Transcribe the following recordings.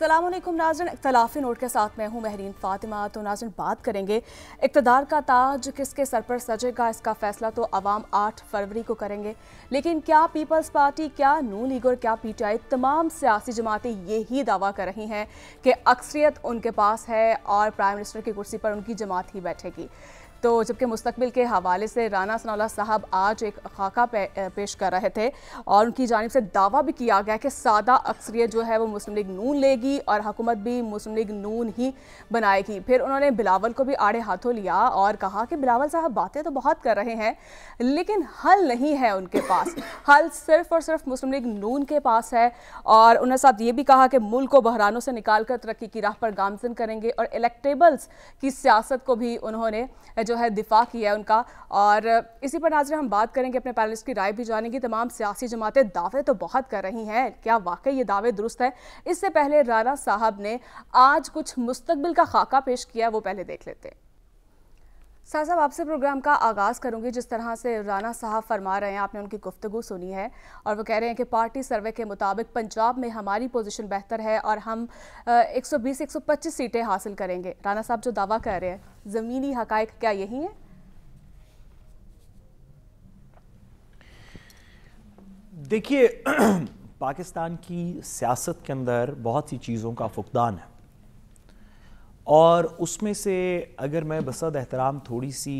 Aslam नाजन इख्तलाफी note के साथ मैं हूँ महरीन फ़ातिमा तो नाजन बात करेंगे इकतदार का ताज किसके सर पर सजेगा इसका फैसला तो आवाम आठ फरवरी को करेंगे लेकिन क्या पीपल्स पार्टी क्या नू लीग और क्या पी टी आई तमाम सियासी जमातें यही दावा कर रही हैं कि अक्सरियत उनके पास है और प्राइम मिनिस्टर की कुर्सी पर उनकी जमात ही बैठेगी तो जबकि मुस्तबिल के हवाले से राना सना साहब आज एक खाका पे, पेश कर रहे थे और उनकी जानब से दावा भी किया गया कि सादा अक्सरियत जो है वो मुस्लिम लीग नून लेगी और हकूमत भी मुस्लिम लीग नून ही बनाएगी फिर उन्होंने बिलावल को भी आड़े हाथों लिया और कहा कि बिलावल साहब बातें तो बहुत कर रहे हैं लेकिन हल नहीं है उनके पास हल सिर्फ और सिर्फ मुस्लिम लीग नून के पास है और उन्होंने साथ ये भी कहा कि मुल्क को बहरानों से निकाल कर तरक्की की राह पर गामजन करेंगे और इलेक्टेबल्स की सियासत को भी उन्होंने जो है दिफा किया है उनका और इसी पर नाजर हम बात करेंगे अपने पैनलिस्ट की राय भी जानेंगे तमाम सियासी जमातें दावे तो बहुत कर रही हैं क्या वाकई ये दावे दुरुस्त है इससे पहले राना साहब ने आज कुछ मुस्तबिल का खाका पेश किया वो पहले देख लेते हैं सर साहब आपसे प्रोग्राम का आगाज़ करूंगी जिस तरह से राना साहब फरमा रहे हैं आपने उनकी गुफ्तु सुनी है और वो कह रहे हैं कि पार्टी सर्वे के मुताबिक पंजाब में हमारी पोजीशन बेहतर है और हम 120-125 सीटें हासिल करेंगे राना साहब जो दावा कर रहे हैं ज़मीनी हकायक क्या यही है देखिए पाकिस्तान की सियासत के अंदर बहुत सी चीज़ों का फुकदान है और उसमें से अगर मैं बसद एहतराम थोड़ी सी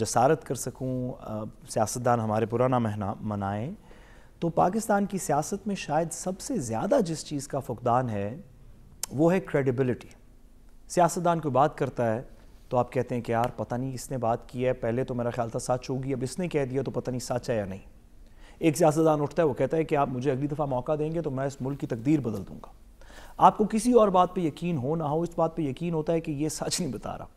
जसारत कर सकूं सियासतदान हमारे पुराना महना मनाएं तो पाकिस्तान की सियासत में शायद सबसे ज़्यादा जिस चीज़ का फुकदान है वो है क्रेडिबिलिटी सियासतदान कोई बात करता है तो आप कहते हैं कि यार पता नहीं इसने बात की है पहले तो मेरा ख्याल था सच होगी अब इसने कह दिया तो पता नहीं सच है या नहीं एक सियासतदान उठता है वो कहता है कि आप मुझे अगली दफ़ा मौका देंगे तो मैं इस मुल्क की तकदीर बदल दूंगा आपको किसी और बात पे यकीन हो ना हो इस बात पे यकीन होता है कि ये सच नहीं बता रहा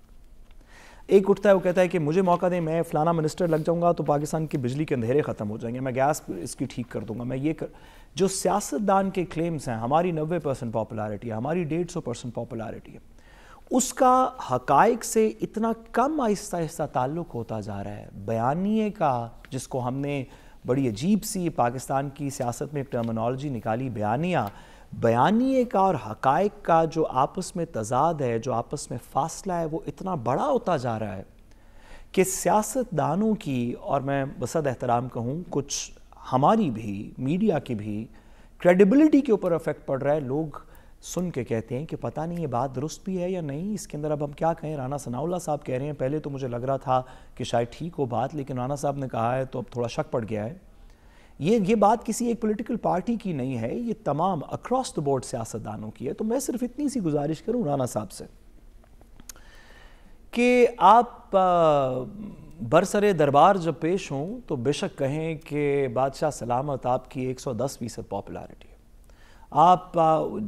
एक उठता है वो कहता है कि मुझे मौका दें मैं फ़लाना मिनिस्टर लग जाऊंगा तो पाकिस्तान की बिजली के अंधेरे ख़त्म हो जाएंगे मैं गैस इसकी ठीक कर दूंगा मैं ये कर जो सियासतदान के क्लेम्स हैं हमारी नबे परसेंट पॉपुलरिटी है हमारी डेढ़ सौ परसेंट पॉपुलरिटी है उसका हकाइक से इतना कम आहिस्ता आहिस्ता ताल्लुक होता जा रहा है बयानिए का जिसको हमने बड़ी अजीब सी पाकिस्तान की सियासत में टर्मिनोलॉजी निकाली बयानिया बयानी का और हक का जो आपस में तजाद है जो आपस में फासला है वो इतना बड़ा होता जा रहा है कि सियासतदानों की और मैं बसद एहतराम कहूँ कुछ हमारी भी मीडिया की भी क्रेडिबिलिटी के ऊपर अफेक्ट पड़ रहा है लोग सुन के कहते हैं कि पता नहीं ये बात दुरुस्त भी है या नहीं इसके अंदर अब हम क्या कहें राना सनाउल्ला साहब कह रहे हैं पहले तो मुझे लग रहा था कि शायद ठीक हो बात लेकिन राना साहब ने कहा है तो अब थोड़ा शक पड़ गया है ये ये बात किसी एक पॉलिटिकल पार्टी की नहीं है ये तमाम अक्रॉस द बोर्ड सियासतदानों की है तो मैं सिर्फ इतनी सी गुजारिश करूं राना साहब से कि आप बरसरे दरबार जब पेश हों तो बेशक कहें कि बादशाह सलामत आपकी 110 फीसद पॉपुलरिटी आप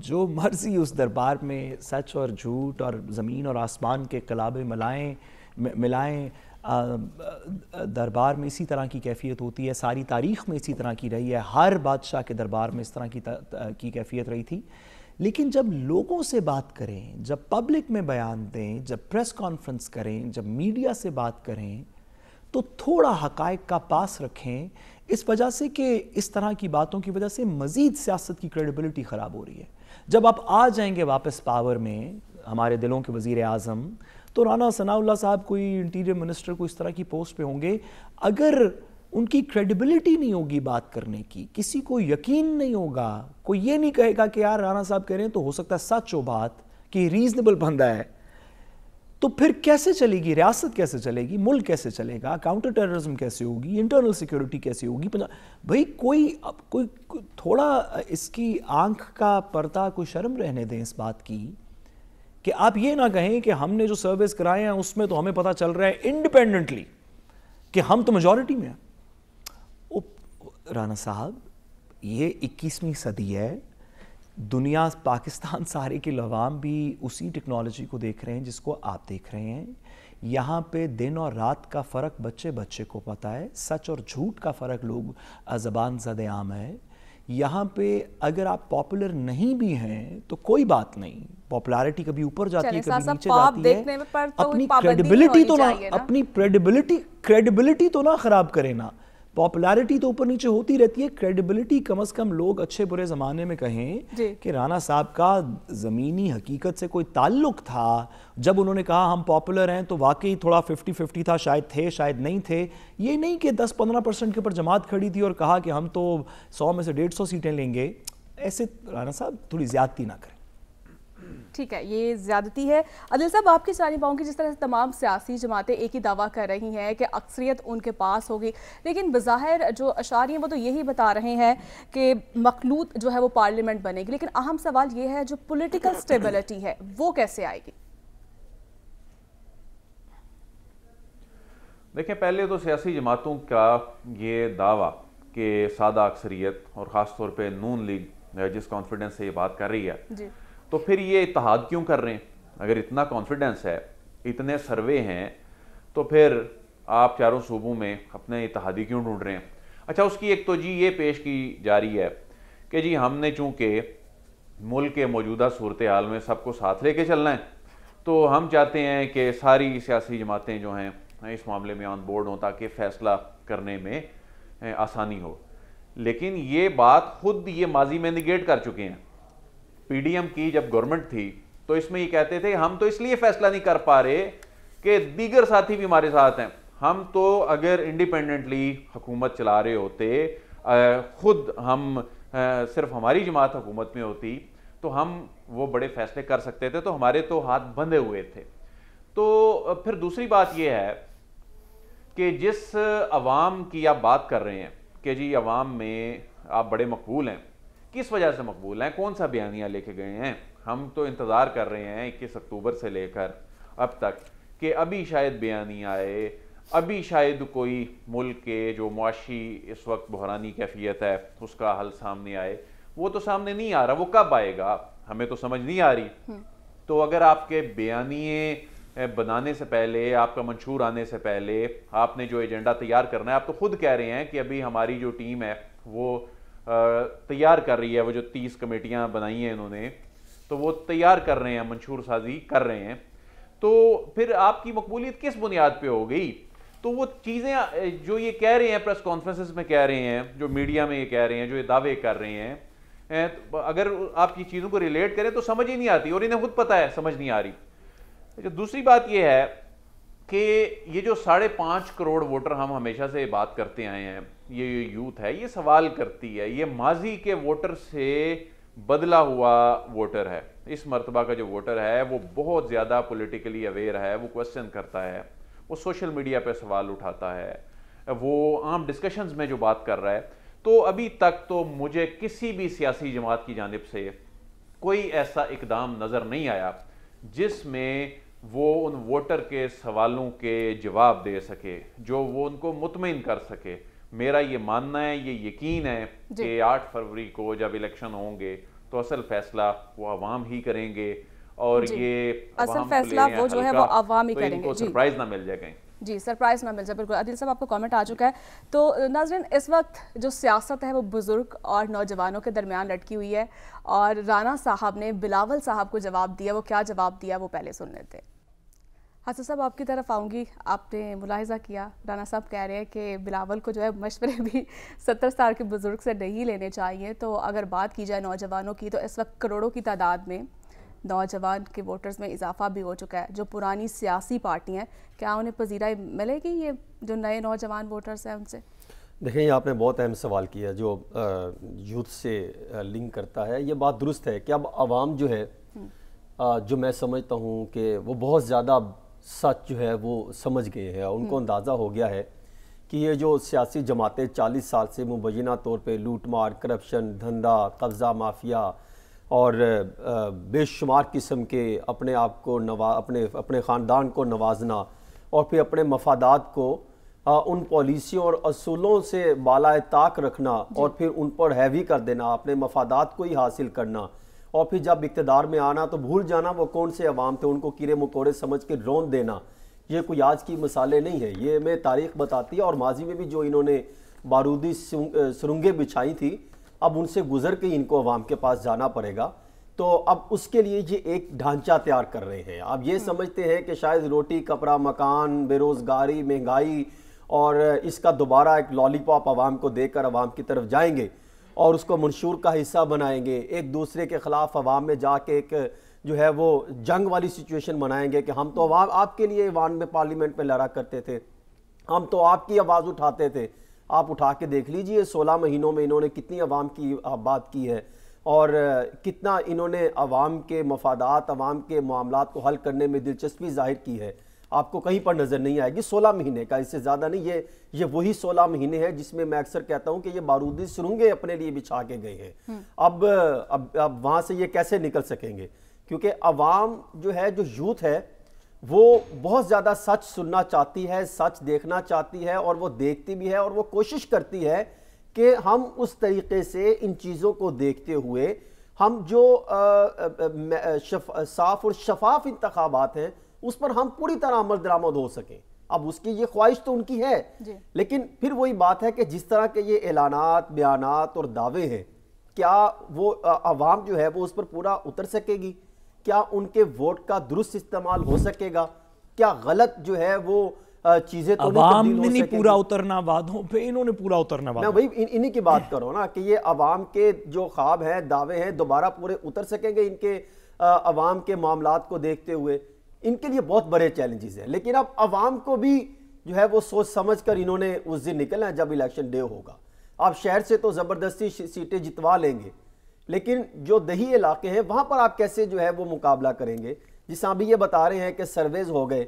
जो मर्ज़ी उस दरबार में सच और झूठ और ज़मीन और आसमान के कलाबे मिलाएं मिलाएं दरबार में इसी तरह की कैफियत होती है सारी तारीख में इसी तरह की रही है हर बादशाह के दरबार में इस तरह की की कैफियत रही थी लेकिन जब लोगों से बात करें जब पब्लिक में बयान दें जब प्रेस कॉन्फ्रेंस करें जब मीडिया से बात करें तो थोड़ा हकायक का पास रखें इस वजह से कि इस तरह की बातों की वजह से मज़ीद सियासत की क्रेडिबिलिटी ख़राब हो रही है जब आप आ जाएंगे वापस पावर में हमारे दिलों के वज़ी अजम तो राना सनाउल्ला साहब कोई इंटीरियर मिनिस्टर को इस तरह की पोस्ट पे होंगे अगर उनकी क्रेडिबिलिटी नहीं होगी बात करने की किसी को यकीन नहीं होगा कोई ये नहीं कहेगा कि यार राना साहब कह रहे हैं तो हो सकता है सच हो बात कि रीजनेबल बंदा है तो फिर कैसे चलेगी रियासत कैसे चलेगी मुल्क कैसे चलेगा काउंटर टेररिज्म कैसे होगी इंटरनल सिक्योरिटी कैसे होगी भाई कोई अब कोई थोड़ा इसकी आंख का पर्दा कोई शर्म रहने दें इस बात की कि आप ये ना कहें कि हमने जो सर्वेस कराए हैं उसमें तो हमें पता चल रहा है इंडिपेंडेंटली कि हम तो मेजोरिटी में हैं राना साहब ये 21वीं सदी है दुनिया पाकिस्तान सारे के लवाम भी उसी टेक्नोलॉजी को देख रहे हैं जिसको आप देख रहे हैं यहाँ पे दिन और रात का फ़र्क बच्चे बच्चे को पता है सच और झूठ का फ़र्क लोग ज़बान ज़द आम है यहाँ पे अगर आप पॉपुलर नहीं भी हैं तो कोई बात नहीं पॉपुलैरिटी कभी ऊपर जाती है कभी नीचे जाती है तो अपनी क्रेडिबिलिटी तो ना, ना अपनी क्रेडिबिलिटी क्रेडिबिलिटी तो ना खराब करे ना पॉपुलैरिटी तो ऊपर नीचे होती रहती है क्रेडिबिलिटी कम अज कम लोग अच्छे बुरे ज़माने में कहें कि राना साहब का ज़मीनी हकीकत से कोई ताल्लुक था जब उन्होंने कहा हम पॉपुलर हैं तो वाकई थोडा फिफ्टी फिफ्टी था शायद थे शायद नहीं थे ये नहीं कि दस पंद्रह परसेंट के ऊपर जमात खड़ी थी और कहा कि हम तो सौ में से सौ सीटें लेंगे ऐसे राना साहब थोड़ी ज़्यादती ना करें ठीक है ये ज्यादती है अदिल साहब आपके सारी पाऊँ की जिस तरह से तमाम सियासी जमातें एक ही दावा कर रही हैं कि अक्सरियत उनके पास होगी लेकिन बज़ाहिर जो अशारी हैं वो तो यही बता रहे हैं कि मखलूत जो है वो पार्लियामेंट बनेगी लेकिन अहम सवाल ये है जो पोलिटिकल स्टेबिलिटी है वो कैसे आएगी देखिए पहले तो सियासी जमातों का ये दावा कि सादा अक्सरियत और ख़ास तौर पे नून लीग जिस कॉन्फिडेंस से ये बात कर रही है जी। तो फिर ये इतिहाद क्यों कर रहे हैं अगर इतना कॉन्फिडेंस है इतने सर्वे हैं तो फिर आप चारों सूबों में अपने इतिहादी क्यों ढूंढ रहे हैं अच्छा उसकी एक तो जी ये पेश की जा रही है कि जी हमने चूंकि मुल्क के मौजूदा सूरत हाल में सबको साथ लेके चलना है तो हम चाहते हैं कि सारी सियासी जमातें जो हैं इस मामले में ऑन बोर्ड हों ताकि फैसला करने में आसानी हो लेकिन ये बात खुद ये माजी में निगेट कर चुके हैं पीडीएम की जब गवर्नमेंट थी तो इसमें ये कहते थे हम तो इसलिए फैसला नहीं कर पा रहे कि दीगर साथी भी हमारे साथ हैं हम तो अगर इंडिपेंडेंटली हुकूमत चला रहे होते खुद हम सिर्फ हमारी जमात हुकूमत में होती तो हम वो बड़े फैसले कर सकते थे तो हमारे तो हाथ बंधे हुए थे तो फिर दूसरी बात यह है कि जिस अवाम की आप बात कर रहे हैं कि जी अवाम में आप बड़े मकबूल हैं किस वजह से मकबूल हैं कौन सा बयानिया लेके गए हैं हम तो इंतज़ार कर रहे हैं इक्कीस अक्टूबर से लेकर अब तक कि अभी शायद बयानिया आए अभी शायद कोई मुल्क के जो मुआशी इस वक्त बहरानी कैफियत है उसका हल सामने आए वो तो सामने नहीं आ रहा वो कब आएगा हमें तो समझ नहीं आ रही हम्म। तो अगर आपके बयानिए बनाने से पहले आपका मंशूर आने से पहले आपने जो एजेंडा तैयार करना है आप तो खुद कह रहे हैं कि अभी हमारी जो टीम है वो तैयार कर रही है वो जो तीस कमेटियाँ बनाई हैं इन्होंने तो वो तैयार कर रहे हैं मंशूर साजी कर रहे हैं तो फिर आपकी मकबूलीत किस बुनियाद पर हो गई तो वो चीज़ें जो ये कह रहे हैं प्रेस कॉन्फ्रेंसिस में कह रहे हैं जो मीडिया में ये कह रहे हैं जो ये दावे कर रहे हैं तो अगर आप ये चीज़ों को रिलेट करें तो समझ ही नहीं आती और इन्हें खुद पता है समझ नहीं आ रही जो अच्छा, दूसरी बात ये है कि ये जो साढ़े पाँच करोड़ वोटर हम हमेशा से बात करते आए हैं ये जो यूथ है ये सवाल करती है ये माजी के वोटर से बदला हुआ वोटर है इस मरतबा का जो वोटर है वो बहुत ज़्यादा पोलिटिकली अवेयर है वो क्वेश्चन करता है वो सोशल मीडिया पे सवाल उठाता है वो आम डिस्कशंस में जो बात कर रहा है तो अभी तक तो मुझे किसी भी सियासी जमात की जानब से कोई ऐसा इकदाम नज़र नहीं आया जिसमें वो उन वोटर के सवालों के जवाब दे सके जो वो उनको मुतमिन कर सके मेरा ये मानना है ये यकीन है कि आठ फरवरी को जब इलेक्शन होंगे तो असल फैसला वो आवाम ही करेंगे और ये असल फैसला वो जो है वो आवाम ही तो करेंगे सरप्राइज ना मिल जाए जी सरप्राइज ना मिल जाए बिल्कुल अदिल साहब आपको कमेंट आ चुका है तो नाजरन इस वक्त जो सियासत है वो बुज़ुर्ग और नौजवानों के दरमियान लटकी हुई है और राना साहब ने बिलावल साहब को जवाब दिया वो क्या जवाब दिया वो पहले सुन लेते हैं हासन तो साहब आपकी तरफ आऊँगी आपने मुलाहजा किया राना साहब कह रहे हैं कि बिलावल को जो है मशवरे भी सत्तर साल के बुज़ुर्ग से नहीं लेने चाहिए तो अगर बात की जाए नौजवानों की तो इस वक्त करोड़ों की तादाद में नौजवान के वोटर्स में इजाफा भी हो चुका है जो पुरानी सियासी पार्टियाँ हैं क्या उन्हें पजीराई मिलेगी ये जो नए नौजवान वोटर्स हैं उनसे देखिए आपने बहुत अहम सवाल किया जो यूथ से लिंक करता है ये बात दुरुस्त है कि अब आवाम जो है हम्म। जो मैं समझता हूँ कि वो बहुत ज़्यादा सच जो है वो समझ गए हैं और उनको हम्म। अंदाज़ा हो गया है कि ये जो सियासी जमातें चालीस साल से मुबैना तौर पर लूट मार करप्शन धंधा कब्ज़ा माफिया और बेशुमार किस्म के अपने आप को नवा अपने अपने ख़ानदान को नवाजना और फिर अपने मफादात को आ, उन पॉलिसियों और असूलों से बाला ताक रखना और फिर उन पर हैवी कर देना अपने मफादात को ही हासिल करना और फिर जब इकतदार में आना तो भूल जाना वो कौन से अवाम थे उनको कीड़े मकोड़े समझ के रोन देना ये कोई आज की मिसालें नहीं है ये मैं तारीख बताती है और माजी में भी जो इन्होंने बारूदी सुरंगें बिछाई थी अब उनसे गुजर के इनको अवाम के पास जाना पड़ेगा तो अब उसके लिए ये एक ढांचा तैयार कर रहे हैं आप ये हम्म। समझते हैं कि शायद रोटी कपड़ा मकान बेरोज़गारी महंगाई और इसका दोबारा एक लॉलीपॉप आवाम को देकर आवाम की तरफ जाएंगे और उसको मंशूर का हिस्सा बनाएंगे एक दूसरे के ख़िलाफ़ अवाम में जाके एक जो है वो जंग वाली सिचुएशन बनाएंगे कि हम तो अवाम आपके लिए ईवान में पार्लियामेंट में लड़ा करते थे हम तो आपकी आवाज़ उठाते थे आप उठा के देख लीजिए सोलह महीनों में इन्होंने कितनी आवाम की बात की है और कितना इन्होंने अवाम के मफादात आवाम के मामला को हल करने में दिलचस्पी जाहिर की है आपको कहीं पर नज़र नहीं आएगी 16 महीने का इससे ज़्यादा नहीं ये ये वही 16 महीने हैं जिसमें मैं अक्सर कहता हूं कि ये बारूदी सुरंगें अपने लिए बिछा के गए हैं हम्म। अब अब अब वहां से ये कैसे निकल सकेंगे क्योंकि अवाम जो है जो यूथ है वो बहुत ज़्यादा सच सुनना चाहती है सच देखना चाहती है और वो देखती भी है और वो कोशिश करती है कि हम उस तरीके से इन चीज़ों को देखते हुए हम जो आ, आ, आ, आ, साफ और शफाफ इंतबात हैं उस पर हम पूरी तरह अमल दरामद हो सकें अब उसकी ये ख्वाहिश तो उनकी है लेकिन फिर वही बात है कि जिस तरह के ये ऐलाना बयान और दावे हैं क्या वो आवाम जो है वो उस पर पूरा उतर सकेगी क्या उनके वोट का दुरुस्त इस्तेमाल हो सकेगा क्या गलत जो है वो चीजें तो आवाम ने नहीं पूरा उतरना वादों पे इन्होंने पूरा उतरना वादों भाई इन, इन्हीं की बात करो ना कि ये आवाम के जो ख्वाब हैं दावे हैं दोबारा पूरे उतर सकेंगे इनके आवाम के मामला को देखते हुए इनके लिए बहुत बड़े चैलेंजेस हैं लेकिन अब आवाम को भी जो है वो सोच समझ कर इन्होंने उस दिन निकलना है जब इलेक्शन डे होगा आप शहर से तो ज़बरदस्ती सीटें जितवा लेंगे लेकिन जो दही इलाके हैं वहाँ पर आप कैसे जो है वो मुकाबला करेंगे जिस अभी ये बता रहे हैं कि सर्वेज हो गए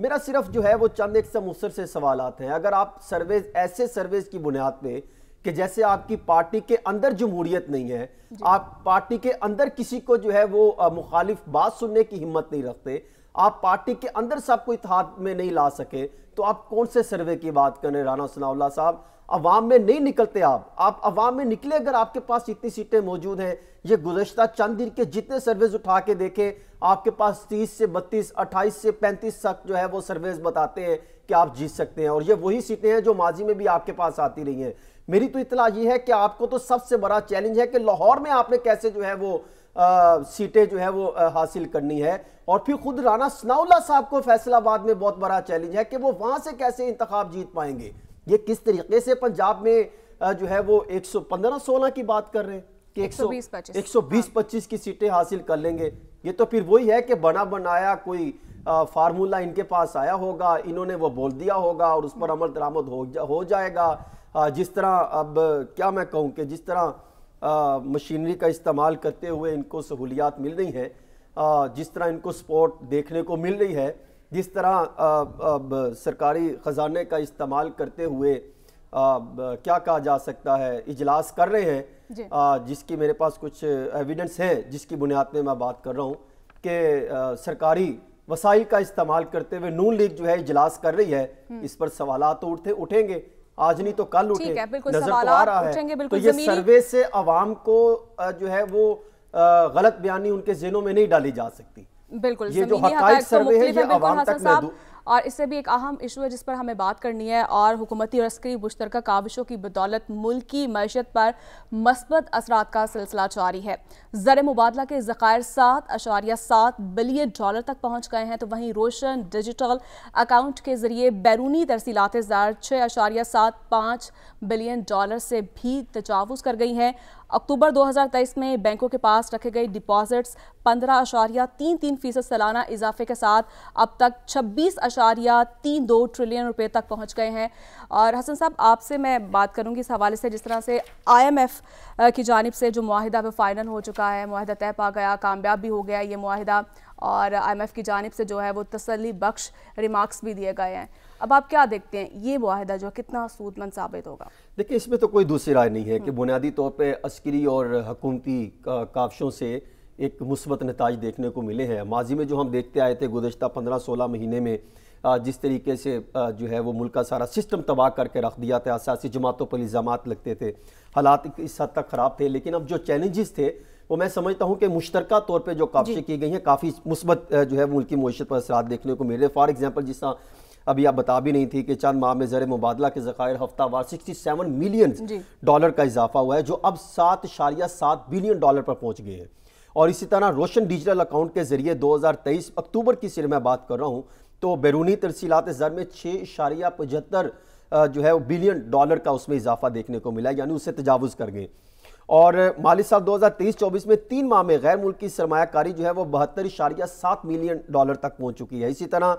मेरा सिर्फ जो है वो चंद एक मुसर से सवाल हैं अगर आप सर्वेज ऐसे सर्वेज की बुनियाद पर कि जैसे आपकी पार्टी के अंदर जमहूरियत नहीं है आप पार्टी के अंदर किसी को जो है वो मुखालिफ बात सुनने की हिम्मत नहीं रखते आप पार्टी के अंदर से आपको इतिहाद में नहीं ला सके तो आप कौन से सर्वे की बात करें राना सनावला साहब अवाम में नहीं निकलते आप आप अवाम में निकले अगर आपके पास इतनी सीटें मौजूद हैं ये गुजशत चंद दिन के जितने सर्वेज उठा के देखें आपके पास 30 से 32 28 से 35 तक जो है वो सर्वेज बताते हैं कि आप जीत सकते हैं और ये वही सीटें हैं जो माजी में भी आपके पास आती रही हैं मेरी तो इतला ये है कि आपको तो सबसे बड़ा चैलेंज है कि लाहौर में आपने कैसे जो है वो सीटें जो है वो हासिल करनी है और फिर खुद राना सनाउल्ला साहब को फैसलाबाद में बहुत बड़ा चैलेंज है कि वो वहाँ से कैसे इंतखब जीत पाएंगे ये किस तरीके से पंजाब में जो है वो एक सौ पंद्रह सोलह की बात कर रहे हैं कि एक सौ बीस हाँ। पच्चीस की सीटें हासिल कर लेंगे ये तो फिर वही है कि बना बनाया कोई फार्मूला इनके पास आया होगा इन्होंने वो बोल दिया होगा और उस पर अमल दरामद हो, जा, हो जाएगा जिस तरह अब क्या मैं कहूँ कि जिस तरह मशीनरी का इस्तेमाल करते हुए इनको सहूलियात मिल रही है आ, जिस तरह इनको सपोर्ट देखने को मिल रही है जिस तरह आ, आ, सरकारी ख़जाने का इस्तेमाल करते हुए क्या कहा जा सकता है इजलास कर रहे हैं जिसकी मेरे पास कुछ एविडेंस है जिसकी बुनियाद में मैं बात कर रहा हूँ कि सरकारी वसाइल का इस्तेमाल करते हुए नून लीग जो है इजलास कर रही है हम्म। इस पर सवाल तो उठते उठेंगे आज नहीं तो कल उठे नजर तो आ रहा है तो ये सर्वे से अवाम को जो है वो गलत बयानी उनके जेनों में नहीं डाली जा सकती बिल्कुल ये जो हक तो सर्वे है ये अवाम तक महदूद और इससे भी एक अहम इशू है जिस पर हमें बात करनी है और हुकूमती और अस्करी मुश्तर काविशों की बदौलत मुल्क की मैशत पर मस्बत असरा का सिलसिला जारी है ज़र मुबादला के ज़ख़ायर सात अशारिया सात बिलियन डॉलर तक पहुँच गए हैं तो वहीं रोशन डिजिटल अकाउंट के ज़रिए बैरूनी तरसीलात ज़ार छः अशारिया सात पाँच बिलियन डॉलर से भी तजावज़ कर गई हैं अक्टूबर 2023 में बैंकों के पास रखे गए डिपॉजिट्स पंद्रह अशारिया तीन तीन फीसद सालाना इजाफे के साथ अब तक छब्बीस अशारिया तीन दो ट्रिलियन रुपए तक पहुंच गए हैं और हसन साहब आपसे मैं बात करूंगी इस हवाले से जिस तरह से आईएमएफ की जानब से जो माहिदा पे फाइनल हो चुका है माहिदा तय पा गया कामयाब भी हो गया ये माहिदा और आई की जानब से जो है वो तसली बख्श रिमार्क्स भी दिए गए हैं अब आप क्या देखते हैं ये माहिदा जो कितना सूदमंद साबित होगा देखिए इसमें तो कोई दूसरी राय नहीं है कि हम्म। बुनियादी तौर पर अस्करी और हकूमती काविशों से एक मुस्बत नतज देखने को मिले हैं माजी में जो हम देखते आए थे गुजशत पंद्रह सोलह महीने में जिस तरीके से जो है वो मुल्क का सारा सिस्टम तबाह करके रख दिया था असासी जमातों पर इल्ज़ाम लगते थे हालात इस हद तक ख़राब थे लेकिन अब जो चैलेंजेस थे वो मैं समझता हूँ कि मुश्तरक तौर पर जो काफ़ी की गई हैं काफ़ी मुस्बत जो है मुल्क की मीशत पर असरा देखने को मिल रहे हैं फॉर एग्जाम्पल जिस तरह अभी आप बता भी नहीं थी कि चंद माह में ज़र मुबादला के ज़खायर वार सिक्सटी सेवन मिलियन डॉलर का इजाफा हुआ है जो अब सात शारिया सात बिलियन डॉलर पर पहुंच गए हैं और इसी तरह रोशन डिजिटल अकाउंट के जरिए 2023 अक्टूबर की सिर में बात कर रहा हूँ तो बैरूनी तरसीलात ज़र में छः इशारिया पचहत्तर जो है वो बिलियन डॉलर का उसमें इजाफा देखने को मिला यानी उससे तजावज़ कर गए और माली साल 2023-24 में तीन माह में गैर मुल्की सरमाकारी जो है वो बहत्तर इशारिया सात मिलियन डॉलर तक पहुँच चुकी है इसी तरह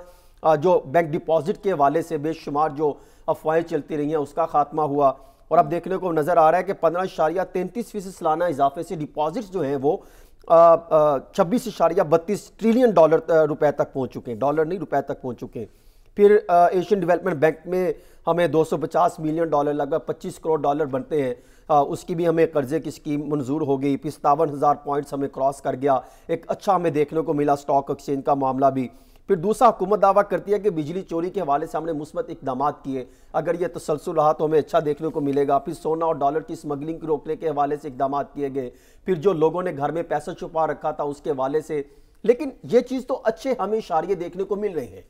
जो बैंक डिपॉजिट के हवाले से बेशुमार जो अफवाहें चलती रही हैं उसका खात्मा हुआ और अब देखने को नज़र आ रहा है कि पंद्रह इशारिया तैंतीस फीसद सालाना इजाफे से डिपॉजिट्स जो हैं वो छब्बीस इशारिया बत्तीस ट्रिलियन डॉलर रुपए तक पहुंच चुके हैं डॉलर नहीं रुपए तक पहुंच चुके हैं फिर एशियन डेवलपमेंट बैंक में हमें 250 मिलियन डॉलर लगभग 25 करोड़ डॉलर बनते हैं उसकी भी हमें कर्जे की स्कीम मंजूर हो गई पिस्तावन हज़ार पॉइंट्स हमें क्रॉस कर गया एक अच्छा हमें देखने को मिला स्टॉक एक्सचेंज का मामला भी फिर दूसरा हुकूमत दावा करती है कि बिजली चोरी के हवाले से हमने मुस्बत इकदाम किए अगर यह तसलसल रहा तो हमें अच्छा देखने को मिलेगा फिर सोना और डॉलर की स्मगलिंग की रोकने के हवाले से इकदाम किए गए फिर जो लोगों ने घर में पैसा छुपा रखा था उसके हवाले से लेकिन ये चीज़ तो अच्छे हमें इशारे देखने को मिल रहे हैं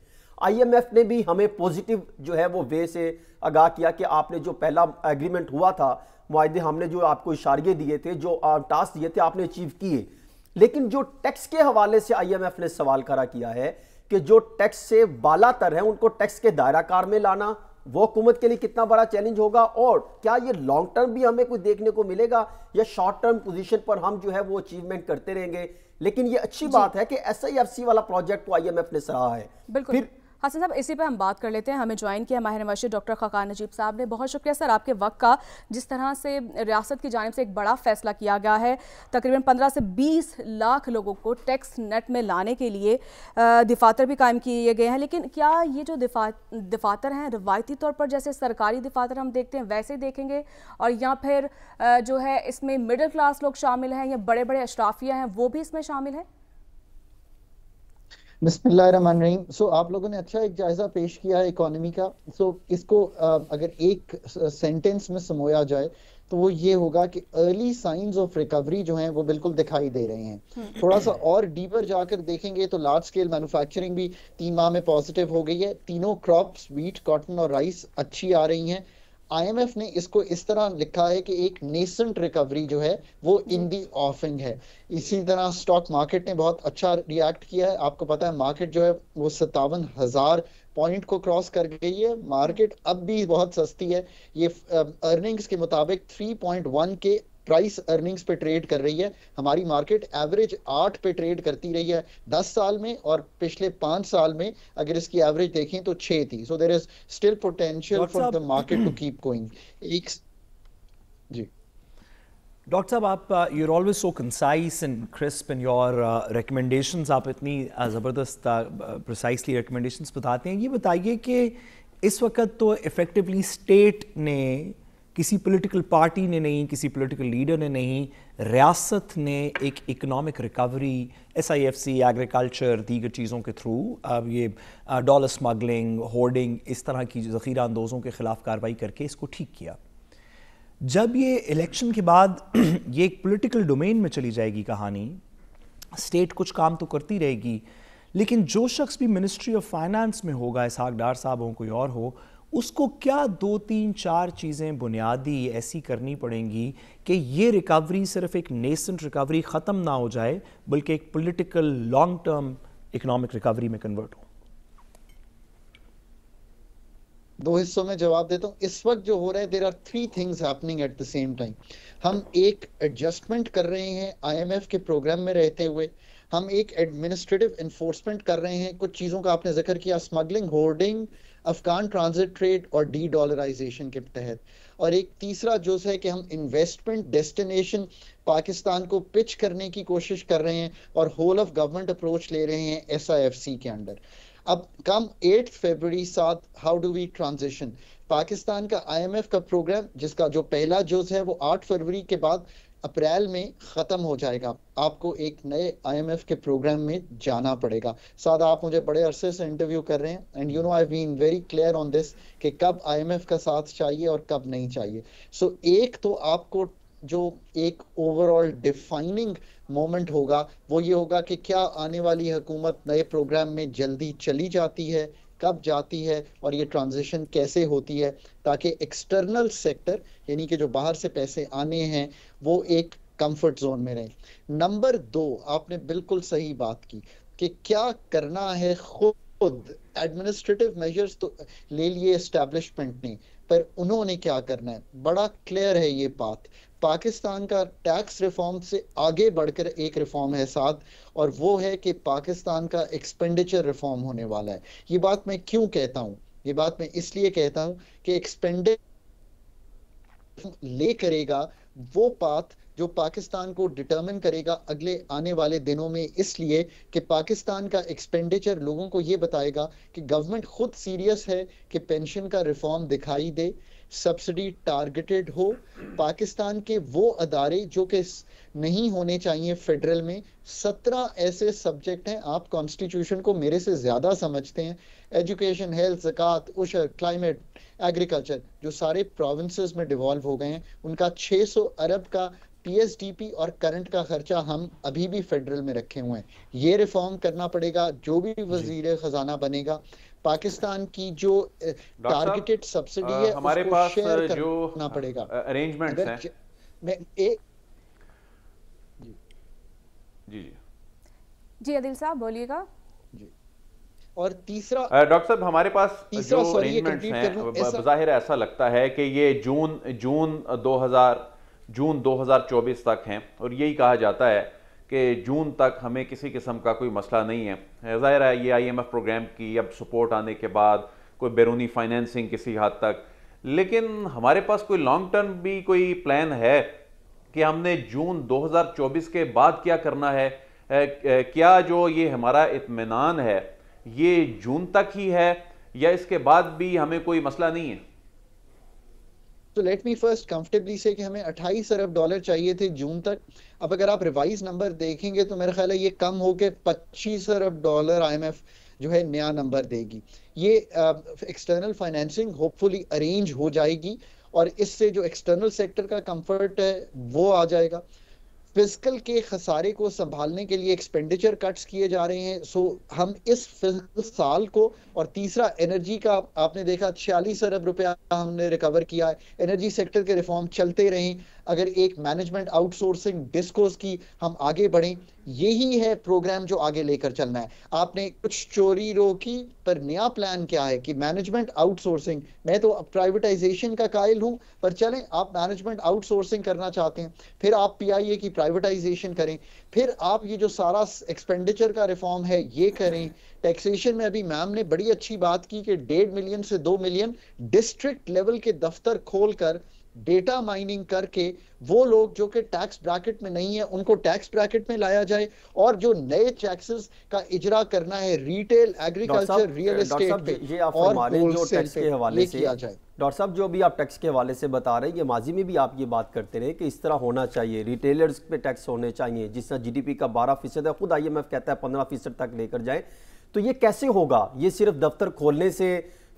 आईएमएफ ने भी हमें पॉजिटिव जो है वो वे से आगाह किया कि आपने जो पहला एग्रीमेंट हुआ था वायदे हमने जो आपको इशारे दिए थे जो टास्क दिए थे आपने अचीव किए लेकिन जो टैक्स के हवाले से आईएमएफ ने सवाल खड़ा किया है कि जो टैक्स से तर है उनको टैक्स के दायराकार में लाना वो हुकूमत के लिए कितना बड़ा चैलेंज होगा और क्या ये लॉन्ग टर्म भी हमें कुछ देखने को मिलेगा या शॉर्ट टर्म पोजीशन पर हम जो है वो अचीवमेंट करते रहेंगे लेकिन ये अच्छी बात है कि एस वाला प्रोजेक्ट को आई ने सराहा है फिर हसन हाँ साहब इसी पे हम बात कर लेते हैं हमें ज्वाइन किया माहिर मशीर डॉक्टर खकान नजीब साहब ने बहुत शुक्रिया सर आपके वक्त का जिस तरह से रियासत की जानब से एक बड़ा फैसला किया गया है तकरीबन 15 से 20 लाख लोगों को टैक्स नेट में लाने के लिए दफातर भी कायम किए गए हैं लेकिन क्या ये जो दफा दफातर हैं रवायती तौर पर जैसे सरकारी दफ़ातर हम देखते हैं वैसे देखेंगे और या फिर जो है इसमें मिडिल क्लास लोग शामिल हैं या बड़े बड़े अशराफिया हैं वो भी इसमें शामिल हैं बिस्मिल्लाहिर्रहमानिर्रहीम सो आप लोगों ने अच्छा एक जायज़ा पेश किया है इकोनॉमी का सो so, इसको अगर एक सेंटेंस में समोया जाए तो वो ये होगा कि अर्ली साइंस ऑफ रिकवरी जो हैं वो बिल्कुल दिखाई दे रहे हैं हम्म। थोड़ा सा और डीपर जाकर देखेंगे तो लार्ज स्केल मैन्युफैक्चरिंग भी तीन माह में पॉजिटिव हो गई है तीनों क्रॉप्स वीट कॉटन और राइस अच्छी आ रही हैं आईएमएफ ने इसको इस तरह लिखा है कि एक नेसेंट रिकवरी जो है वो इन दी ऑफिंग है इसी तरह स्टॉक मार्केट ने बहुत अच्छा रिएक्ट किया है आपको पता है मार्केट जो है वो सत्तावन हजार पॉइंट को क्रॉस कर गई है मार्केट अब भी बहुत सस्ती है ये अर्निंग्स के मुताबिक 3.1 के प्राइस अर्निंग्स पे ट्रेड कर रही है हमारी मार्केट एवरेज आठ पे ट्रेड करती रही है दस साल में और पिछले पांच साल में अगर इसकी एवरेज देखें तो छह थी so there is still potential for the market to keep going एक जी डॉक्टर साहब आप you're always so concise and crisp in your recommendation आप इतनी ज़बरदस्त प्रिसाइसली रिकमेंडेशन बताते हैं ये बताइए कि इस वक्त तो इफ़ेक्टिवली स्टेट ने किसी पॉलिटिकल पार्टी ने नहीं किसी पॉलिटिकल लीडर ने नहीं रियासत ने एक economic recovery S I F C agriculture दीगर चीज़ों के थ्रू अब ये डॉलर स्मगलिंग होर्डिंग इस तरह की ज़ख़ीरा अंदोज़ों के ख़िलाफ़ कार्रवाई करके इसको ठीक किया जब ये इलेक्शन के बाद ये एक पॉलिटिकल डोमेन में चली जाएगी कहानी स्टेट कुछ काम तो करती रहेगी लेकिन जो शख्स भी मिनिस्ट्री ऑफ फाइनेंस में होगा इसहाक डार साहब हों कोई और हो उसको क्या दो तीन चार चीज़ें बुनियादी ऐसी करनी पड़ेंगी कि ये रिकवरी सिर्फ एक नेसेंट रिकवरी ख़त्म ना हो जाए बल्कि एक political long term economic recovery में कन्वर्ट हो दो हिस्सों में जवाब देता हूँ इस वक्त जो हो रहा है there are three things happening at the same time हम एक एडजस्टमेंट कर रहे हैं आईएमएफ के प्रोग्राम में रहते हुए हम एक एडमिनिस्ट्रेटिव इन्फोर्समेंट कर रहे हैं कुछ चीज़ों का आपने जिक्र किया smuggling hoarding Afghan transit trade और डी डॉलराइजेशन के तहत और एक तीसरा जो है कि हम इन्वेस्टमेंट डेस्टिनेशन पाकिस्तान को पिच करने की कोशिश कर रहे हैं और होल ऑफ गवर्नमेंट अप्रोच ले रहे हैं एस के अंडर अब कम एट फेबरी साथ how do we transition Pakistan का आईएमएफ का प्रोग्राम जिसका जो पहला जोज है वो आठ फरवरी के बाद अप्रैल में ख़त्म हो जाएगा आपको एक नए आईएमएफ के प्रोग्राम में जाना पड़ेगा साथ आप मुझे बड़े अरसे से इंटरव्यू कर रहे हैं and you know I been very clear on this कि कब आईएमएफ का साथ चाहिए और कब नहीं चाहिए सो so, एक तो आपको जो एक ओवरऑल डिफाइनिंग मोमेंट होगा वो ये होगा कि क्या आने वाली हुकूमत नए प्रोग्राम में जल्दी चली जाती है कब जाती है और ये ट्रांजिशन कैसे होती है ताकि एक्सटर्नल सेक्टर यानी कि जो बाहर से पैसे आने हैं वो एक कंफर्ट जोन में रहे नंबर दो आपने बिल्कुल सही बात की कि क्या करना है खुद एडमिनिस्ट्रेटिव मेजर्स तो ले लिए एस्टेब्लिशमेंट ने पर उन्होंने क्या करना है बड़ा क्लियर है ये बात पाकिस्तान का टैक्स रिफॉर्म से आगे बढ़कर एक रिफॉर्म है साथ और वो है कि पाकिस्तान का एक्सपेंडिचर रिफॉर्म होने वाला है ये बात मैं क्यों कहता हूँ ये बात मैं इसलिए कहता हूँ कि एक्सपेंडिचर ले करेगा वो पाथ जो पाकिस्तान को डिटरमिन करेगा अगले आने वाले दिनों में इसलिए कि पाकिस्तान का एक्सपेंडिचर लोगों को ये बताएगा कि गवर्नमेंट खुद सीरियस है कि पेंशन का रिफॉर्म दिखाई दे सब्सिडी टारगेटेड हो पाकिस्तान के वो अदारे जो कि नहीं होने चाहिए फेडरल में सत्रह ऐसे सब्जेक्ट हैं आप कॉन्स्टिट्यूशन को मेरे से ज़्यादा समझते हैं एजुकेशन हेल्थ जक़ात उशर क्लाइमेट एग्रीकल्चर जो सारे प्रोविंसेस में डिवॉल्व हो गए हैं उनका 600 अरब का पीएसडीपी और करंट का खर्चा हम अभी भी फेडरल में रखे हुए हैं ये रिफॉर्म करना पड़ेगा जो भी वजीर खजाना बनेगा पाकिस्तान की जो टारगेटेड सब्सिडी है हमारे उसको पास शेयर करना पड़ेगा अरेंजमेंट हैं मैं एक जी जी जी अदिल साहब बोलिएगा और तीसरा डॉक्टर साहब हमारे पास तीसरा जो अरेंजमेंट्स हैं ऐसा लगता है कि ये जून जून 2000 जून 2024 तक हैं और यही कहा जाता है कि जून तक हमें किसी किस्म का कोई मसला नहीं है ज़ाहिर है ये आईएमएफ प्रोग्राम की अब सपोर्ट आने के बाद कोई बैरूनी फाइनेंसिंग किसी हद तक लेकिन हमारे पास कोई लॉन्ग टर्म भी कोई प्लान है कि हमने जून 2024 के बाद क्या करना है क्या जो ये हमारा इतमान है ये जून तक ही है या इसके बाद भी हमें कोई मसला नहीं है तो लेट मी फर्स्ट कंफर्टेबली से कि हमें 28 अरब डॉलर चाहिए थे जून तक अब अगर आप रिवाइज नंबर देखेंगे तो मेरा ख्याल है ये कम होकर 25 अरब डॉलर आईएमएफ जो है नया नंबर देगी ये एक्सटर्नल फाइनेंसिंग होपफुली अरेंज हो जाएगी और इससे जो एक्सटर्नल सेक्टर का कंफर्ट है वो आ जाएगा फिजिकल के खसारे को संभालने के लिए एक्सपेंडिचर कट्स किए जा रहे हैं सो हम इस साल को और तीसरा एनर्जी का आपने देखा छियालीस अरब रुपया हमने रिकवर किया है एनर्जी सेक्टर के रिफॉर्म चलते रहें अगर एक मैनेजमेंट आउटसोर्सिंग डिस्कोर्स की हम आगे बढ़ें यही है प्रोग्राम जो आगे लेकर चलना है आपने कुछ चोरी रोकी पर नया प्लान क्या है कि मैनेजमेंट आउटसोर्सिंग मैं तो प्राइवेटाइजेशन का कायल हूं पर चलें आप मैनेजमेंट आउटसोर्सिंग करना चाहते हैं फिर आप पीआईए की प्राइवेटाइजेशन करें फिर आप ये जो सारा एक्सपेंडिचर का रिफॉर्म है ये करें टैक्सेशन में अभी मैम ने बड़ी अच्छी बात की कि डेढ़ मिलियन से दो मिलियन डिस्ट्रिक्ट लेवल के दफ्तर खोलकर डेटा माइनिंग करके वो लोग जो कि टैक्स ब्रैकेट में नहीं है उनको टैक्स ब्रैकेट में लाया जाए और जो नए टैक्सेस का इजरा करना है रिटेल एग्रीकल्चर रियल एस्टेट पे ये आप और जो टैक्स के हवाले से किया जाए डॉक्टर साहब जो भी आप टैक्स के हवाले से बता रहे हैं ये माजी में भी आप ये बात करते रहे कि इस तरह होना चाहिए रिटेलर्स पे टैक्स होने चाहिए जिस तरह जी का बारह फीसद है खुद आईएमएफ कहता है पंद्रह फीसद तक लेकर जाए तो ये कैसे होगा ये सिर्फ दफ्तर खोलने से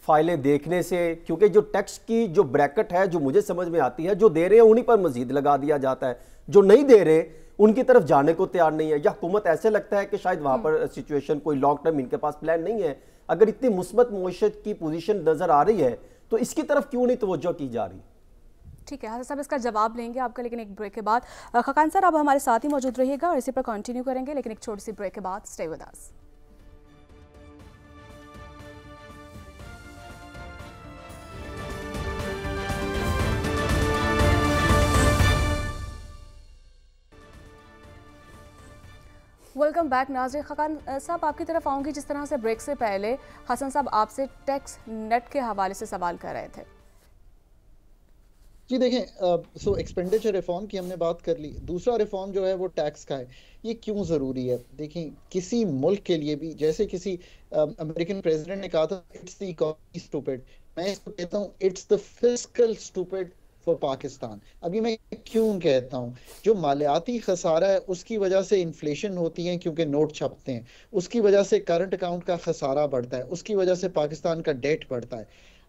फाइलें देखने से क्योंकि जो टैक्स की जो ब्रैकेट है जो मुझे समझ में आती है जो दे रहे हैं उन्हीं पर मजीद लगा दिया जाता है जो नहीं दे रहे उनकी तरफ जाने को तैयार नहीं है या हुकूमत ऐसे लगता है कि शायद वहाँ पर सिचुएशन हम्म। कोई लॉन्ग टर्म इनके पास प्लान नहीं है अगर इतनी मुस्बत मीशत की पोजीशन नज़र आ रही है तो इसकी तरफ क्यों नहीं तोज्जो की जा रही ठीक है हाजिर साहब इसका जवाब लेंगे आपका लेकिन एक ब्रेक के बाद खकान सर आप हमारे साथ ही मौजूद रहिएगा और इसी पर कंटिन्यू करेंगे लेकिन एक छोटी सी ब्रेक के बाद stay with us welcome back Nazar Khakan साहब आपकी तरफ आऊँगी जिस तरह से ब्रेक से पहले हसन साहब आपसे टैक्स नेट के हवाले से सवाल कर रहे थे जी देखें सो एक्सपेंडिचर रिफॉर्म की हमने बात कर ली दूसरा रिफॉर्म जो है वो टैक्स का है ये क्यों ज़रूरी है देखें किसी मुल्क के लिए भी जैसे किसी अमेरिकन uh, प्रेसिडेंट ने कहा था इट्स द इकोनॉमी स्टूपिड मैं इसको कहता हूँ it's the physical stupid for Pakistan अभी मैं क्यों कहता हूँ जो मालियाती खसारा है उसकी वजह से इन्फ्लेशन होती है क्योंकि नोट छपते हैं उसकी वजह से करंट अकाउंट का खसारा बढ़ता है उसकी वजह से पाकिस्तान का डेट बढ़ता है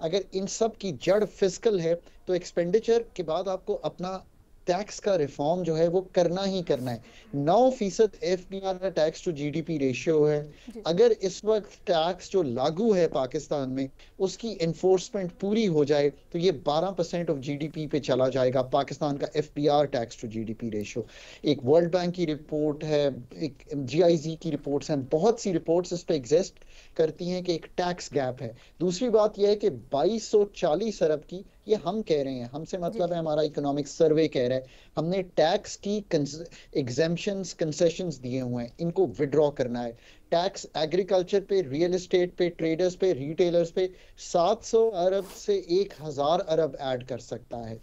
अगर इन सब की जड़ फिजिकल है तो एक्सपेंडिचर के बाद आपको अपना टैक्स का रिफॉर्म जो है वो करना ही करना है नौ फीसद एफ डी आर का tax to G D P ratio है अगर इस वक्त टैक्स जो लागू है पाकिस्तान में उसकी इन्फोर्समेंट पूरी हो जाए तो ये बारह percent of G D P पे चला जाएगा पाकिस्तान का F D R tax to G D P ratio एक वर्ल्ड बैंक की रिपोर्ट है एक जी आई जी की रिपोर्ट है बहुत सी रिपोर्ट इस पर एग्जिस्ट करती हैं कि एक टैक्स गैप है दूसरी बात यह है कि बाईस सौ चालीस अरब की ये हम कह रहे हैं हमसे मतलब है हमारा इकोनॉमिक सर्वे कह रहा है हमने टैक्स की एग्जामेशन कंसेशन दिए हुए हैं इनको विड्रॉ करना है टैक्स एग्रीकल्चर पे रियल एस्टेट पे ट्रेडर्स पे रिटेलर्स पे 700 अरब से 1000 अरब ऐड कर सकता है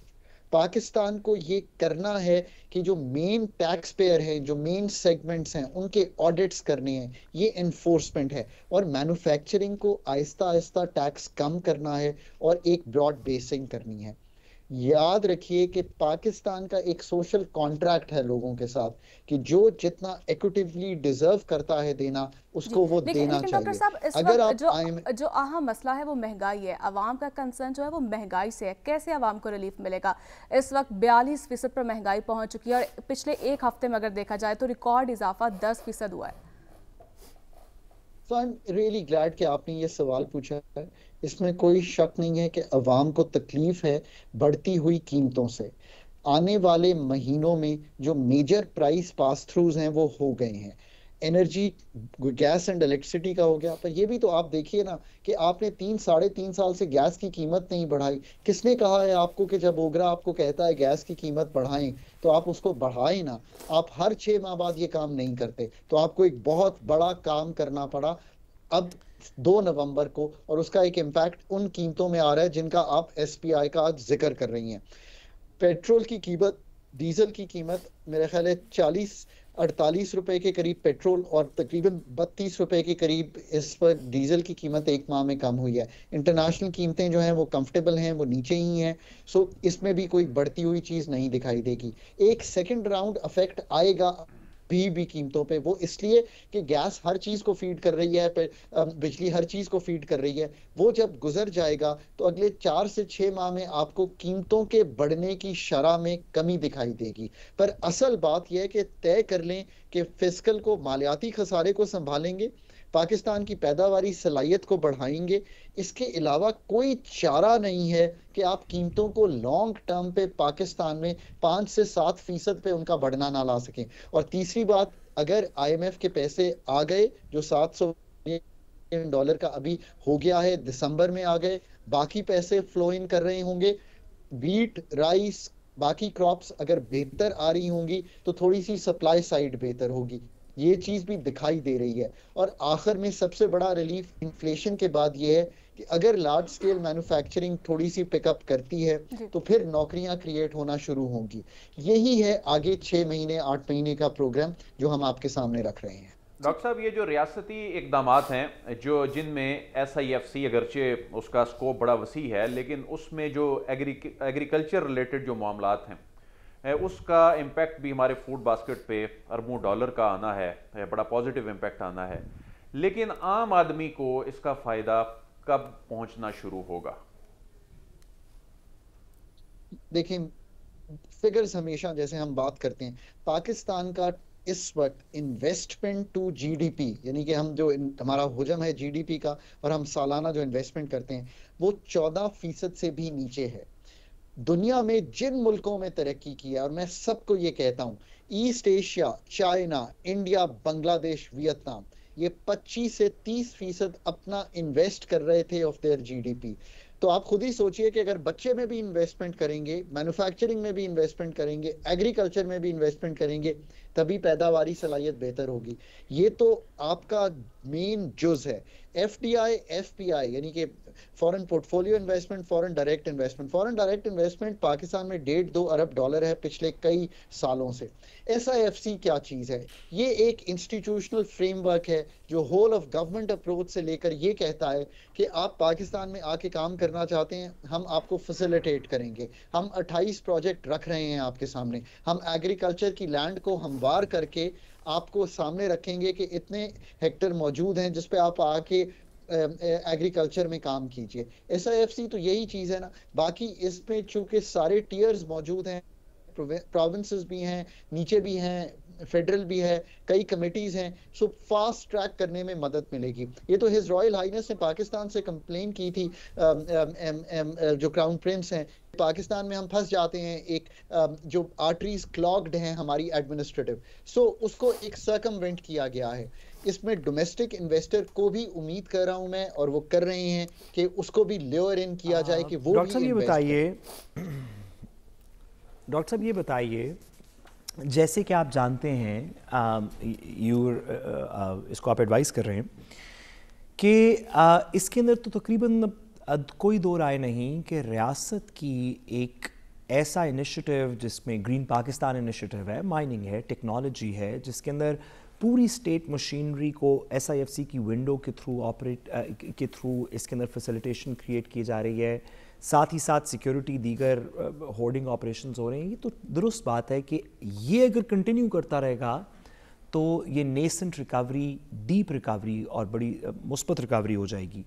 पाकिस्तान को ये करना है कि जो मेन टैक्स पेयर है जो मेन सेगमेंट्स हैं उनके ऑडिट्स करने हैं ये इन्फोर्समेंट है और मैन्युफैक्चरिंग को आहिस्ता आहिस्ता टैक्स कम करना है और एक ब्रॉड बेसिंग करनी है याद रखिए कि पाकिस्तान का एक सोशल कॉन्ट्रैक्ट है लोगों के साथ कि जो जितना इक्विटिवली डिजर्व करता है देना उसको वो देना चाहिए अगर आप जो, आएं... जो अहम मसला है वो महंगाई है आवाम का कंसर्न जो है वो महंगाई से है कैसे आवाम को रिलीफ मिलेगा इस वक्त बयालीस फीसद पर महंगाई पहुंच चुकी है और पिछले एक हफ्ते में अगर देखा जाए तो रिकॉर्ड इजाफा दस फीसद हुआ है so I am really glad कि आपने ये सवाल पूछा है इसमें कोई शक नहीं है कि अवाम को तकलीफ है बढ़ती हुई कीमतों से आने वाले महीनों में जो मेजर प्राइस पास थ्रूज हैं वो हो गए हैं एनर्जी गैस एंड इलेक्ट्रिसिटी का हो गया पर ये भी तो आप देखिए ना कि आपने तीन साढ़े तीन साल से गैस की कीमत नहीं बढ़ाई किसने कहा है आपको कि जब ओगरा आपको कहता है गैस की कीमत बढ़ाएं तो आप उसको बढ़ाएं ना आप हर छः माह बाद ये काम नहीं करते तो आपको एक बहुत बड़ा काम करना पड़ा अब दो नवंबर को और उसका एक इम्पैक्ट उन कीमतों में आ रहा है जिनका आप एस का आज जिक्र कर रही हैं पेट्रोल की कीमत डीजल की कीमत मेरे ख्याल है चालीस अड़तालीस रुपए के करीब पेट्रोल और तकरीबन बत्तीस रुपए के करीब इस पर डीजल की कीमत एक माह में कम हुई है इंटरनेशनल कीमतें जो हैं वो कंफर्टेबल हैं वो नीचे ही हैं सो इसमें भी कोई बढ़ती हुई चीज़ नहीं दिखाई देगी एक सेकेंड राउंड अफेक्ट आएगा भी भी कीमतों पे वो इसलिए कि गैस हर चीज़ को फीड कर रही है बिजली हर चीज़ को फीड कर रही है वो जब गुजर जाएगा तो अगले चार से छः माह में आपको कीमतों के बढ़ने की शरह में कमी दिखाई देगी पर असल बात यह है कि तय कर लें कि फिजिकल को मालियाती खसारे को संभालेंगे पाकिस्तान की पैदावारी सलाहियत को बढ़ाएंगे इसके अलावा कोई चारा नहीं है कि आप कीमतों को लॉन्ग टर्म पे पाकिस्तान में पाँच से सात फीसद पे उनका बढ़ना ना ला सकें और तीसरी बात अगर आईएमएफ के पैसे आ गए जो सात सौ डॉलर का अभी हो गया है दिसंबर में आ गए बाकी पैसे फ्लो इन कर रहे होंगे बीट राइस बाकी क्रॉप्स अगर बेहतर आ रही होंगी तो थोड़ी सी सप्लाई साइड बेहतर होगी ये चीज़ भी दिखाई दे रही है और आखिर में सबसे बड़ा रिलीफ इन्फ्लेशन के बाद ये है कि अगर लार्ज स्केल मैन्युफैक्चरिंग थोड़ी सी पिकअप करती है तो फिर नौकरियां क्रिएट होना शुरू होंगी यही है आगे छह महीने आठ महीने का प्रोग्राम जो हम आपके सामने रख रहे हैं डॉक्टर साहब ये जो रियासती इकदाम हैं जो जिनमें एस आई एफ सी अगरचे उसका स्कोप बड़ा वसी है लेकिन उसमें जो एग्री एग्रीकल्चर रिलेटेड जो मामला हैं उसका इम्पैक्ट भी हमारे फूड बास्केट पे अरबों डॉलर का आना है बड़ा पॉजिटिव इम्पैक्ट आना है लेकिन आम आदमी को इसका फायदा कब पहुंचना शुरू होगा देखिए फिगर्स हमेशा जैसे हम बात करते हैं पाकिस्तान का इस वक्त इन्वेस्टमेंट टू जीडीपी यानी कि हम जो हमारा हुजम है जीडीपी का और हम सालाना जो इन्वेस्टमेंट करते हैं वो चौदह फीसद से भी नीचे है दुनिया में जिन मुल्कों में तरक्की की है और मैं सबको ये कहता हूँ East Asia China India Bangladesh Vietnam ये 25 से 30 फीसद अपना इन्वेस्ट कर रहे थे ऑफ देयर जीडीपी तो आप खुद ही सोचिए कि अगर बच्चे में भी इन्वेस्टमेंट करेंगे मैन्युफैक्चरिंग में भी इन्वेस्टमेंट करेंगे एग्रीकल्चर में भी इन्वेस्टमेंट करेंगे तभी पैदावारी सलाहियत बेहतर होगी ये तो आपका मेन जुज है F D I F P I यानी कि foreign portfolio investment foreign direct investment foreign direct investment Pakistan में डेढ़ दो अरब डॉलर है पिछले कई सालों से एस आई एफ सी क्या चीज़ है ये एक इंस्टीट्यूशनल फ्रेमवर्क है जो होल ऑफ गवर्नमेंट अप्रोच से लेकर ये कहता है कि आप पाकिस्तान में आके काम करना चाहते हैं हम आपको फैसिलिटेट करेंगे हम अट्ठाईस प्रोजेक्ट रख रहे हैं आपके सामने हम एग्रीकल्चर की लैंड को हमवार करके आपको सामने रखेंगे कि इतने हेक्टर मौजूद हैं जिसपे आप आके एग्रीकल्चर में काम कीजिए एस आई तो यही चीज़ है ना बाकी इसमें चूंकि सारे टीयर्स मौजूद हैं प्रोविंसेस भी हैं नीचे भी हैं फेडरल भी है कई कमेटीज़ हैं सो फास्ट ट्रैक करने में मदद मिलेगी ये तो हिज रॉयल हाइनेस ने पाकिस्तान से कंप्लेन की थी आ, आ, आ, आ, आ, जो क्राउन प्रिंस हैं पाकिस्तान में हम फंस जाते हैं एक um, जो आर्टरीज क्लॉग्ड हैं हमारी एडमिनिस्ट्रेटिव सो so, उसको एक सर्कमवेंट किया गया है इसमें डोमेस्टिक इन्वेस्टर को भी उम्मीद कर रहा हूं मैं और वो कर रहे हैं कि उसको भी लेर इन किया जाए हाँ, कि वो डॉक्टर साहब ये बताइए डॉक्टर साहब ये बताइए जैसे कि आप जानते हैं यू इसको आप एडवाइस कर रहे हैं कि इसके अंदर तो तकरीबन कोई दो राय नहीं कि रियासत की एक ऐसा इनिशिएटिव जिसमें ग्रीन पाकिस्तान इनिशिएटिव है माइनिंग है टेक्नोलॉजी है जिसके अंदर पूरी स्टेट मशीनरी को एस की विंडो के थ्रू ऑपरेट के थ्रू इसके अंदर फैसिलिटेशन क्रिएट की जा रही है साथ ही साथ सिक्योरिटी दीगर होर्डिंग ऑपरेशन हो रहे हैं ये तो दुरुस्त बात है कि ये अगर कंटिन्यू करता रहेगा तो ये नेसेंट रिकवरी डीप रिकवरी और बड़ी मुस्बत रिकवरी हो जाएगी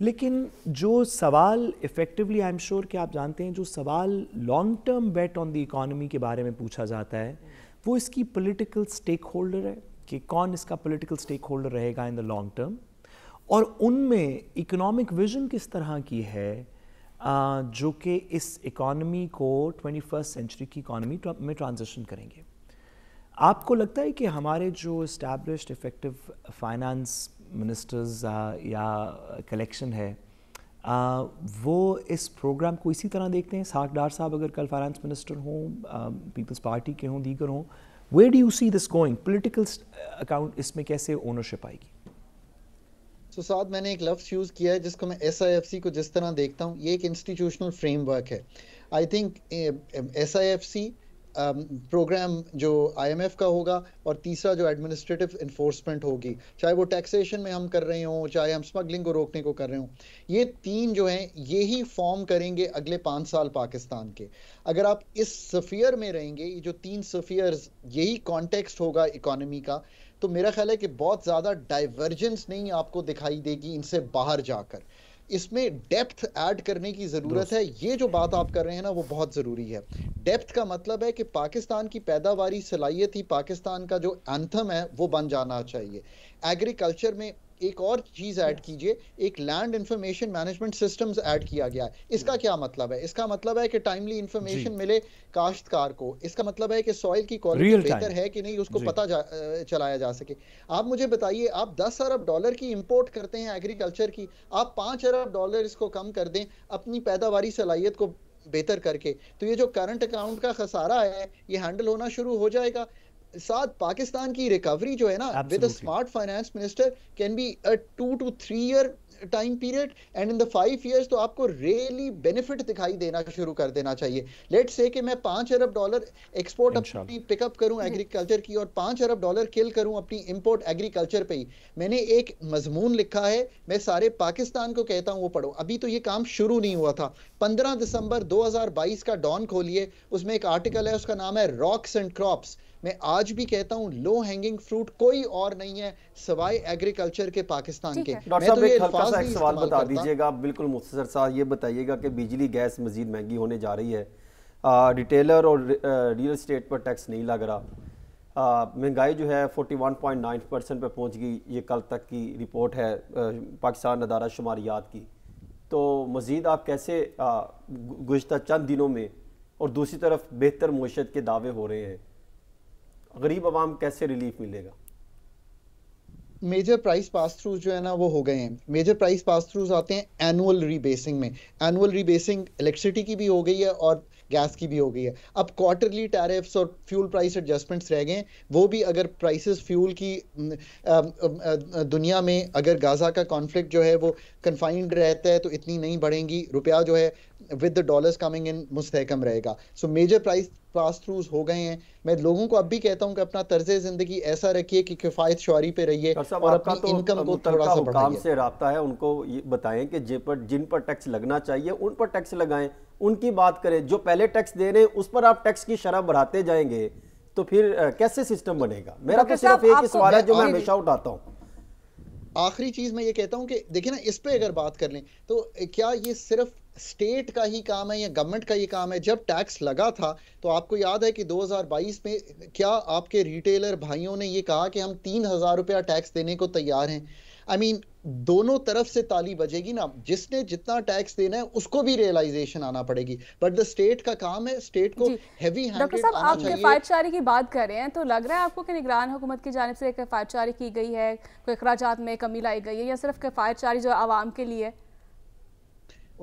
लेकिन जो सवाल इफ़ेक्टिवली आई एम श्योर कि आप जानते हैं जो सवाल long term bet on the economy के बारे में पूछा जाता है वो इसकी पॉलिटिकल स्टेक होल्डर है कि कौन इसका पॉलिटिकल स्टेक होल्डर रहेगा इन द लॉन्ग टर्म और उनमें इकोनॉमिक विजन किस तरह की है जो कि इस इकॉनमी को ट्वेंटी फर्स्ट सेंचुरी की इकॉनमी में ट्रांजिशन करेंगे आपको लगता है कि हमारे जो इस्टेब्लिश इफ़ेक्टिव फाइनेंस मिनिस्टर्स या कलेक्शन है आ, वो इस प्रोग्राम को इसी तरह देखते हैं साकडार साहब अगर कल फाइनेंस मिनिस्टर हों पीपल्स पार्टी के हों दीगर हों where do you see this going political account इसमें कैसे ओनरशिप आएगी सो तो साथ मैंने एक लफ्ज़ यूज़ किया है जिसको मैं एस आई एफ सी को जिस तरह देखता हूँ ये एक इंस्टीट्यूशनल फ्रेमवर्क है I think S I F C program जो आई एम एफ़ का होगा और तीसरा जो एडमिनिस्ट्रेटिव इन्फोर्समेंट होगी चाहे वो टैक्सेशन में हम कर रहे हों चाहे हम स्मगलिंग को रोकने को कर रहे हों ये तीन जो हैं ये ही फॉर्म करेंगे अगले पाँच साल पाकिस्तान के अगर आप इस सफ़ियर में रहेंगे ये जो तीन सफ़ियर्स यही कॉन्टेक्स्ट होगा इकॉनमी का तो मेरा ख्याल है कि बहुत ज़्यादा डाइवर्जेंस नहीं आपको दिखाई देगी इनसे बाहर जाकर इसमें डेप्थ ऐड करने की ज़रूरत है ये जो बात आप कर रहे हैं ना वो बहुत ज़रूरी है डेप्थ का मतलब है कि पाकिस्तान की पैदावारी सलाहियत ही पाकिस्तान का जो एंथम है वो बन जाना चाहिए एग्रीकल्चर में एक और चीज ऐड कीजिए एक land information management systems add किया गया है इसका क्या मतलब है इसका मतलब है कि टाइमली इंफॉर्मेशन मिले काश्तकार को इसका मतलब है कि सॉइल की क्वालिटी बेहतर है कि नहीं उसको पता जा, चलाया जा सके आप मुझे बताइए आप दस अरब डॉलर की इम्पोर्ट करते हैं एग्रीकल्चर की आप पांच अरब डॉलर इसको कम कर दें अपनी पैदावार सलाहियत को बेहतर करके तो ये जो करंट अकाउंट का खसारा है ये हैंडल होना शुरू हो जाएगा साथ पाकिस्तान की रिकवरी जो है ना with a smart finance minister can be a two two three year time period and in the five years तो आपको रियली बेनिफिट दिखाई देना शुरू कर देना चाहिए लेट से कि मैं पांच अरब डॉलर एक्सपोर्ट अपनी पिकअप करूं एग्रीकल्चर की और पांच अरब डॉलर किल करूं अपनी इंपोर्ट एग्रीकल्चर पे ही मैंने एक मजमून लिखा है मैं सारे पाकिस्तान को कहता हूं वो पढ़ो अभी तो ये काम शुरू नहीं हुआ था पंद्रह दिसंबर दो का डॉन खोलिए उसमें एक आर्टिकल है उसका नाम है रॉक्स एंड क्रॉप्स मैं आज भी कहता हूँ लो हैंगिंग फ्रूट कोई और नहीं है सवाई एग्रीकल्चर के पाकिस्तान के डॉक्टर तो साहब एक हल्का सा एक सवाल बता दीजिएगा बिल्कुल मुख्तर साहब ये बताइएगा कि बिजली गैस मजीद महंगी होने जा रही है रिटेलर और रियल इस्टेट पर टैक्स नहीं लग रहा महंगाई जो है 41.9 परसेंट पर पहुंच गई ये कल तक की रिपोर्ट है पाकिस्तान अदारा शुमारियात की तो मज़ीद आप कैसे गुजत चंद दिनों में और दूसरी तरफ बेहतर मीशत के दावे हो रहे हैं गरीब आवाम कैसे रिलीफ मिलेगा मेजर प्राइस पास थ्रू जो है ना वो हो गए हैं मेजर प्राइस पास थ्रूज आते हैं एनुअल रीबेसिंग में एनुअल रीबेसिंग इलेक्ट्रिसिटी की भी हो गई है और गैस की भी हो गई है अब क्वार्टरली टैरिफ्स और फ्यूल प्राइस एडजस्टमेंट्स रह गए वो भी अगर प्राइसेस फ्यूल की दुनिया में अगर गाज़ा का कॉन्फ्लिक्ट जो है वो कन्फाइंड रहता है तो इतनी नहीं बढ़ेंगी रुपया जो है with the dollars coming in मुस्तकम रहेगा so major price pass throughs हो गए हैं मैं लोगों को अब भी कहता हूं कि अपना तर्ज जिंदगी ऐसा रखिए कि किफ़ायत शुरी पे रहिए और अपनी तो इनकम को थोड़ा सा बढ़ाइए से रहा है उनको ये बताएं कि जिन पर जिन पर टैक्स लगना चाहिए उन पर टैक्स लगाएं उनकी बात करें जो पहले टैक्स दे रहे हैं उस पर आप टैक्स की शराब बढ़ाते जाएंगे तो फिर कैसे सिस्टम बनेगा मेरा तो सिर्फ एक ही सवाल है जो मैं हमेशा उठाता हूँ आखिरी चीज मैं ये कहता हूँ कि देखिए ना इस पे अगर बात कर लें तो क्या ये सिर्फ स्टेट का ही काम है या गवर्नमेंट का ये काम है जब टैक्स लगा था तो आपको याद है कि 2022 में क्या आपके रिटेलर भाइयों ने ये कहा कि हम तीन हजार रुपया टैक्स देने को तैयार हैं आई I मीन mean, दोनों तरफ से ताली बजेगी ना जिसने जितना टैक्स देना है उसको भी रियलाइजेशन आना पड़ेगी बट द स्टेट का काम है स्टेट को हेवी डॉक्टर साहब आप किफायतचारी की बात कर रहे हैं तो लग रहा है आपको कि निगरान हुकूमत की जानब से किफायतचारी की गई है कोई अखराज में कमी लाई गई है या सिर्फ किफायतचारी जो आवाम के लिए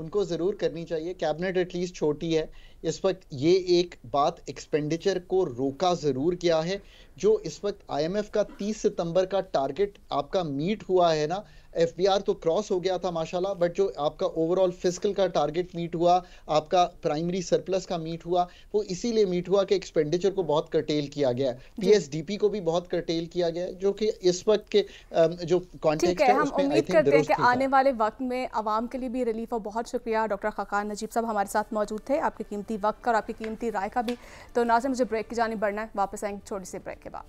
उनको ज़रूर करनी चाहिए कैबिनेट एटलीस्ट छोटी है इस वक्त ये एक बात एक्सपेंडिचर को रोका ज़रूर गया है जो इस वक्त आईएमएफ का 30 सितंबर का टारगेट आपका मीट हुआ है ना एफबीआर तो क्रॉस हो गया था माशाल्लाह बट जो आपका ओवरऑल फिजिकल का टारगेट मीट हुआ आपका प्राइमरी सरप्लस का मीट हुआ वो इसीलिए मीट हुआ कि एक्सपेंडिचर को बहुत कर्टेल किया गया पीएसडीपी को भी बहुत कर्टेल किया गया जो कि इस वक्त के जो कॉन्टेक्ट है, है उम्मीद करते हैं कि आने वाले वक्त में आवाम के लिए भी रिलीफ और बहुत शुक्रिया डॉक्टर खकान नजीब साहब हमारे साथ मौजूद थे आपके कीमती कीमती वक्त का और आपकी कीमती राय का भी तो नाजर मुझे ब्रेक की जानी बढ़ना है वापस आएंगे छोटी सी ब्रेक के बाद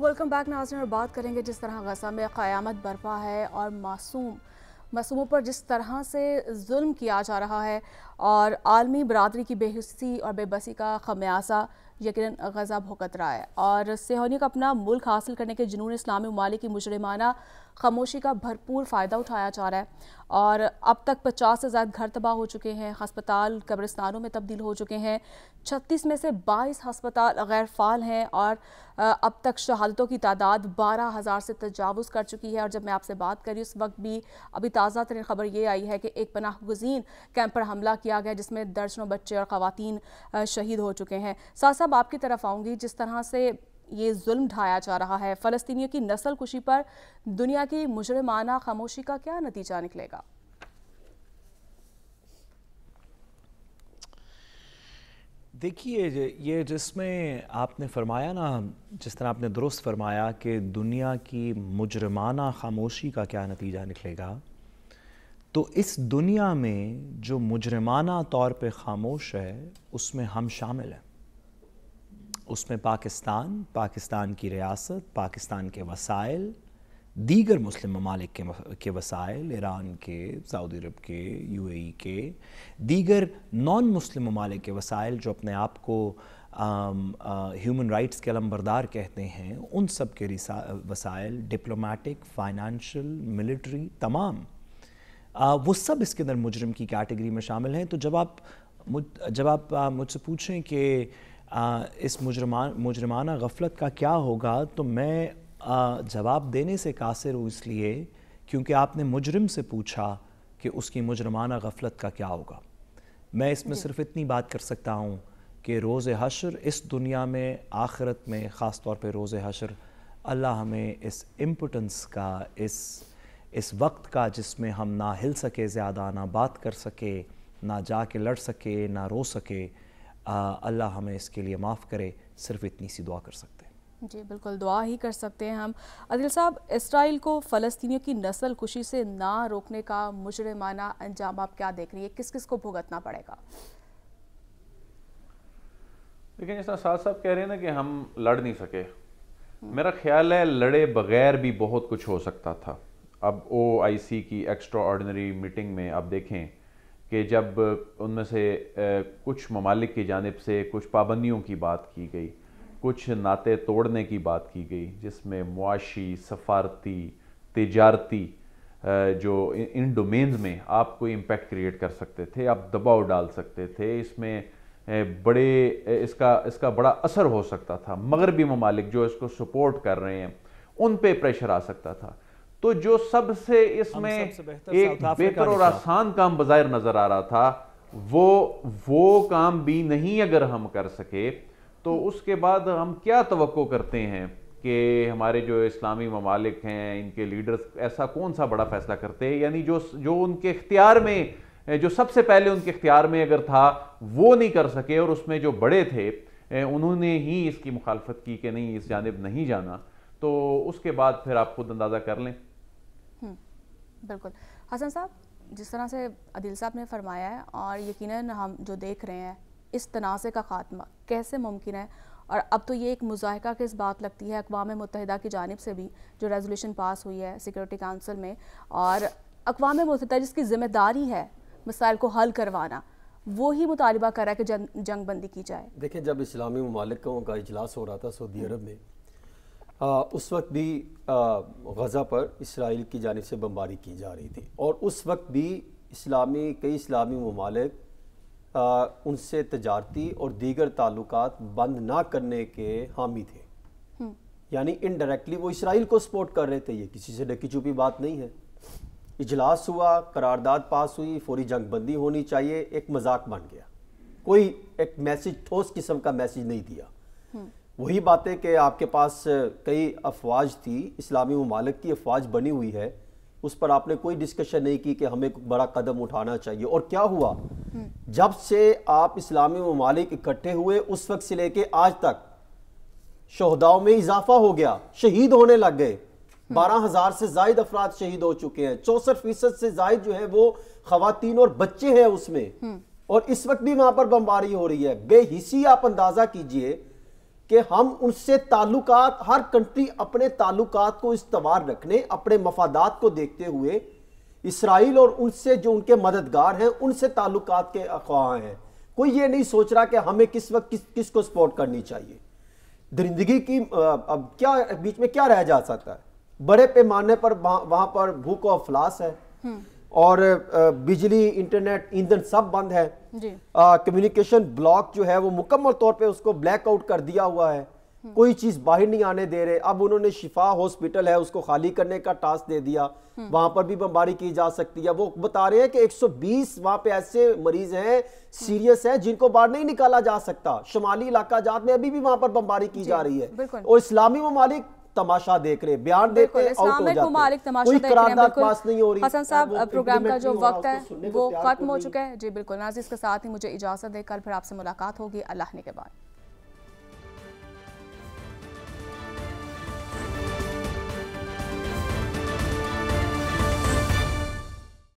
वेलकम बैक नाजन और बात करेंगे जिस तरह गजा में क़्यामत बरपा है और मासूम मासूमों पर जिस तरह से जुल्म किया जा रहा है और आलमी बरदरी की बेहसी और बेबसी का खमियाजा यकीन गज़ा भुगत रहा है और सेहोनी का अपना मुल्क हासिल करने के जुनून इस्लामी ममालिक की मुजरमाना खामोशी का भरपूर फ़ायदा उठाया जा रहा है और अब तक पचास से ज़्यादा घर तबाह हो चुके हैं हस्पताल कब्रिस्तानों में तब्दील हो चुके हैं छत्तीस में से बाईस हस्पताल गैर फाल हैं और अब तक शहादतों की तादाद बारह हज़ार से तजावज़ कर चुकी है और जब मैं आपसे बात करी उस वक्त भी अभी ताज़ा तरीन खबर ये आई है कि एक पनाह गुजीन कैंप पर हमला किया गया जिसमें दर्जनों बच्चे और ख़वान शहीद हो चुके हैं साहब आपकी तरफ आऊँगी जिस तरह से ये जुल्म ढाया जा रहा है फ़लस्तीनियों की नस्ल कुशी पर दुनिया की मुजरमाना खामोशी का क्या नतीजा निकलेगा देखिए ये जिसमें आपने फरमाया ना जिस तरह आपने दुरुस्त फरमाया कि दुनिया की मुजरमाना खामोशी का क्या नतीजा निकलेगा तो इस दुनिया में जो मुजरमाना तौर पे खामोश है उसमें हम शामिल हैं उसमें पाकिस्तान पाकिस्तान की रियासत पाकिस्तान के वसाइल दीगर मुस्लिम ममालिक के, के वसाइल ईरान के सऊदी अरब के यूएई के दीगर नॉन मुस्लिम ममालिक के वसाइल जो अपने आप को ह्यूमन राइट्स के अलमबरदार कहते हैं उन सब के वसाइल डिप्लोमेटिक फाइनेंशियल मिलिट्री तमाम आ, वो सब इसके अंदर मुजरम की कैटेगरी में शामिल हैं तो जब आप जब आप मुझसे पूछें कि आ, इस मुजरमा मुजरमाना गफलत का क्या होगा तो मैं जवाब देने से कासिर हूँ इसलिए क्योंकि आपने मुजरम से पूछा कि उसकी मुजरमाना गफलत का क्या होगा मैं इसमें सिर्फ इतनी बात कर सकता हूँ कि रोज़ हशर इस दुनिया में आखरत में ख़ास तौर पर रोज़ हशर अल्लाह हमें इस इम्पोटेंस का इस इस वक्त का जिसमें हम ना हिल सके ज़्यादा ना बात कर सके ना जा के लड़ सके ना रो सके अल्लाह हमें इसके लिए माफ़ करे सिर्फ इतनी सी दुआ कर सकते हैं जी बिल्कुल दुआ ही कर सकते हैं हम अदिल साहब इसराइल को फ़लस्तियों की नस्ल खुशी से ना रोकने का मुजरमाना अंजाम आप क्या देख रही है किस किस को भुगतना पड़ेगा लेकिन जैसा साहब साहब कह रहे हैं ना कि हम लड़ नहीं सके हम्म। मेरा ख्याल है लड़े बगैर भी बहुत कुछ हो सकता था अब ओ आई सी की एक्स्ट्रा ऑर्डनरी मीटिंग में आप देखें कि जब उनमें से कुछ ममालिक की जानब से कुछ पाबंदियों की बात की गई कुछ नाते तोड़ने की बात की गई जिसमें मुआशी सफारती तजारती जो इन डोमेन्स में आप कोई इम्पेक्ट क्रिएट कर सकते थे आप दबाव डाल सकते थे इसमें बड़े इसका इसका बड़ा असर हो सकता था मगरबी ममालिक जो इसको सपोर्ट कर रहे हैं उन पे प्रेशर आ सकता था तो जो सबसे इसमें एक बेहतर और आसान काम बाजायर नजर आ रहा था वो वो काम भी नहीं अगर हम कर सके तो उसके बाद हम क्या तो करते हैं कि हमारे जो इस्लामी ममालिक हैं इनके लीडर्स ऐसा कौन सा बड़ा फैसला करते हैं यानी जो जो उनके इख्तियार में जो सबसे पहले उनके इख्तियार में अगर था वो नहीं कर सके और उसमें जो बड़े थे उन्होंने ही इसकी मुखालफत की कि नहीं इस जानब नहीं जाना तो उसके बाद फिर आप खुद अंदाज़ा कर लें हम्म, बिल्कुल हसन साहब जिस तरह से अदिल साहब ने फरमाया है और यकीनन हम जो देख रहे हैं इस तनाज़े का खात्मा कैसे मुमकिन है और अब तो ये एक मुजाहका किस इस बात लगती है अकवा मुतहदा की जानब से भी जो रेजोल्यूशन पास हुई है सिक्योरिटी काउंसिल में और अकवा मुतहदा जिसकी ज़िम्मेदारी है मसाइल को हल करवाना वो ही मुतालबा करा कि जंग बंदी की जाए देखिए जब इस्लामी ममालिकों का इजलास हो रहा था सऊदी अरब में उस वक्त भी गज़ा पर इसराइल की जानब से बमबारी की जा रही थी और उस वक्त भी इस्लामी कई इस्लामी ममालिक उनसे तजारती और दीगर ताल्लुक बंद ना करने के हामी थे हम्म। यानी इनडायरेक्टली वो इसराइल को सपोर्ट कर रहे थे ये किसी से डकी चुपी बात नहीं है इजलास हुआ करारदाद पास हुई फौरी जंगबंदी होनी चाहिए एक मजाक बन गया कोई एक मैसेज ठोस किस्म का मैसेज नहीं दिया हम्म। वही बातें कि आपके पास कई अफवाज थी इस्लामी ममालक की अफवाज बनी हुई है उस पर आपने कोई डिस्कशन नहीं की कि हमें बड़ा कदम उठाना चाहिए और क्या हुआ हम्म। जब से आप इस्लामी ममालिक इकट्ठे हुए उस वक्त से लेके आज तक शहदाओं में इजाफा हो गया शहीद होने लग गए हम्म। बारह हजार से जायद अफराद शहीद हो चुके हैं चौसठ फीसद से जायद जो है वो खातन और बच्चे हैं उसमें हम्म। और इस वक्त भी वहां पर बमबारी हो रही है बेहिसी आप अंदाजा कीजिए कि हम उनसे ताल्लुकात हर कंट्री अपने ताल्लुकात को इस्तवार रखने अपने मफादात को देखते हुए इसराइल और उनसे जो उनके मददगार हैं उनसे ताल्लुकात के अफवाह हैं कोई ये नहीं सोच रहा कि हमें किस वक्त किस किस को सपोर्ट करनी चाहिए दरिंदगी की अब क्या बीच में क्या रह जा सकता है बड़े पैमाने पर वहाँ पर भूख और अफलास है हम्म। और बिजली इंटरनेट ईंधन सब बंद है कम्युनिकेशन ब्लॉक जो है वो मुकम्मल तौर पे उसको ब्लैकआउट कर दिया हुआ है हम्म। कोई चीज बाहर नहीं आने दे रहे अब उन्होंने शिफा हॉस्पिटल है उसको खाली करने का टास्क दे दिया हम्म। वहां पर भी बमबारी की जा सकती है वो बता रहे हैं कि 120 वहां पे ऐसे मरीज हैं सीरियस हम्म। हैं जिनको बाहर नहीं निकाला जा सकता शुमाली इलाका जात में अभी भी वहां पर बमबारी की जा रही है और इस्लामी ममालिक तमाशा देख रहे बयान देते हैं हैं हसन साहब प्रोग्राम का जो वक्त है वो खत्म हो चुका है जी बिल्कुल नाजी इसके साथ ही मुझे इजाजत दे कल फिर आपसे मुलाकात होगी अल्लाह के बाद